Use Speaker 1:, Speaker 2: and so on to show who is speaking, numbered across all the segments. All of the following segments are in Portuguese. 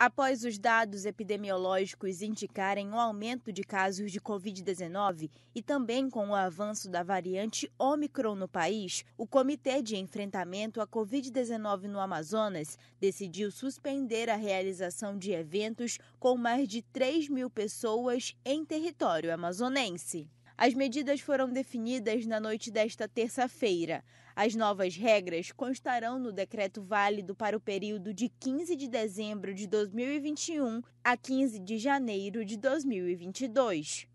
Speaker 1: Após os dados epidemiológicos indicarem o um aumento de casos de Covid-19 e também com o avanço da variante Omicron no país, o Comitê de Enfrentamento à Covid-19 no Amazonas decidiu suspender a realização de eventos com mais de 3 mil pessoas em território amazonense. As medidas foram definidas na noite desta terça-feira. As novas regras constarão no decreto válido para o período de 15 de dezembro de 2021 a 15 de janeiro de 2022.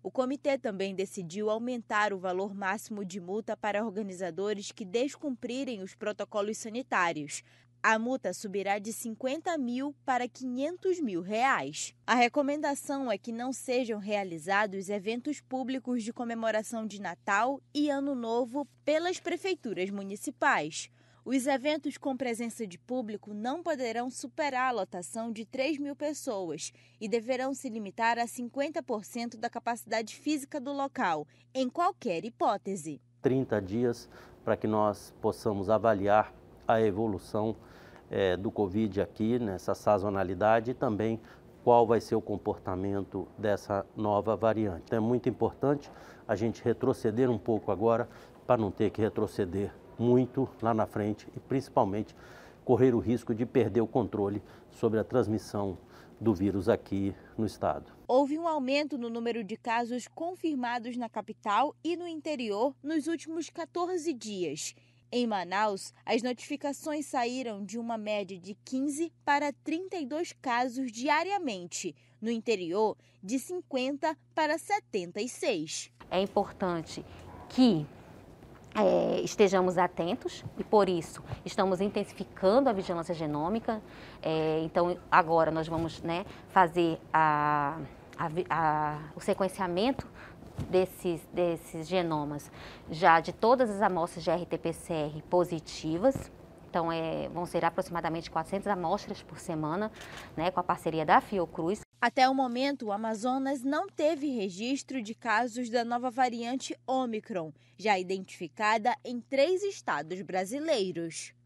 Speaker 1: O comitê também decidiu aumentar o valor máximo de multa para organizadores que descumprirem os protocolos sanitários. A multa subirá de 50 mil para 500 mil reais. A recomendação é que não sejam realizados eventos públicos de comemoração de Natal e Ano Novo pelas prefeituras municipais. Os eventos com presença de público não poderão superar a lotação de 3 mil pessoas e deverão se limitar a 50% da capacidade física do local, em qualquer hipótese.
Speaker 2: 30 dias para que nós possamos avaliar a evolução é, do Covid aqui, nessa sazonalidade e também qual vai ser o comportamento dessa nova variante. Então é muito importante a gente retroceder um pouco agora para não ter que retroceder muito lá na frente e principalmente correr o risco de perder o controle sobre a transmissão do vírus aqui no estado.
Speaker 1: Houve um aumento no número de casos confirmados na capital e no interior nos últimos 14 dias. Em Manaus, as notificações saíram de uma média de 15 para 32 casos diariamente, no interior, de 50 para
Speaker 3: 76. É importante que é, estejamos atentos e, por isso, estamos intensificando a vigilância genômica. É, então, agora nós vamos né, fazer a, a, a, o sequenciamento desses, desses genomas já de todas as amostras de RT-PCR positivas, então é, vão ser aproximadamente 400 amostras por semana, né, com a parceria da Fiocruz.
Speaker 1: Até o momento, o Amazonas não
Speaker 3: teve registro
Speaker 1: de casos da nova variante Omicron, já identificada em três estados brasileiros.